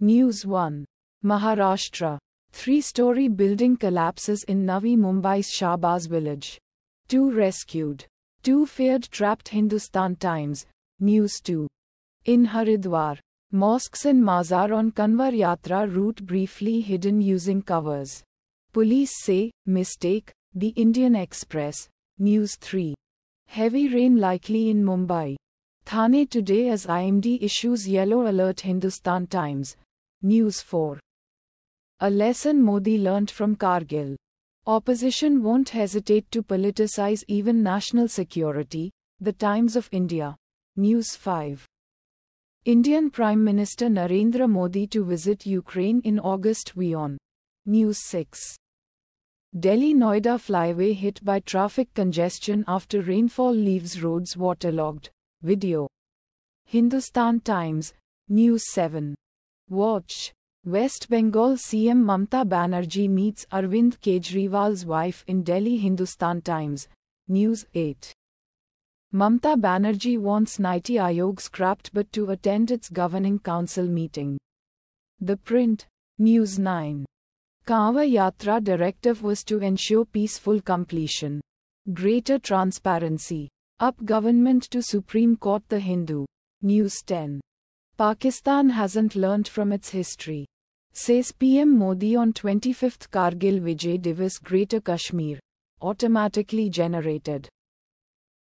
News 1. Maharashtra. Three-story building collapses in Navi Mumbai's Shabaz village. Two rescued. Two feared trapped Hindustan Times. News 2. In Haridwar. Mosques and Mazar on Kanwar Yatra route briefly hidden using covers. Police say, mistake, the Indian Express. News 3. Heavy rain likely in Mumbai. Thane today as IMD issues yellow alert Hindustan Times. News 4. A lesson Modi learned from Kargil. Opposition won't hesitate to politicize even national security, The Times of India. News 5. Indian Prime Minister Narendra Modi to visit Ukraine in August Vion. News 6. Delhi Noida flyway hit by traffic congestion after rainfall leaves roads waterlogged. Video. Hindustan Times, News 7. Watch. West Bengal CM Mamta Banerjee meets Arvind Kejriwal's wife in Delhi Hindustan Times. News 8. Mamta Banerjee wants Niti Aayog scrapped but to attend its governing council meeting. The print. News 9. Kanwa Yatra directive was to ensure peaceful completion. Greater transparency. Up government to Supreme Court The Hindu. News 10. Pakistan hasn't learnt from its history, says PM Modi on 25th Kargil Vijay Divas Greater Kashmir, automatically generated.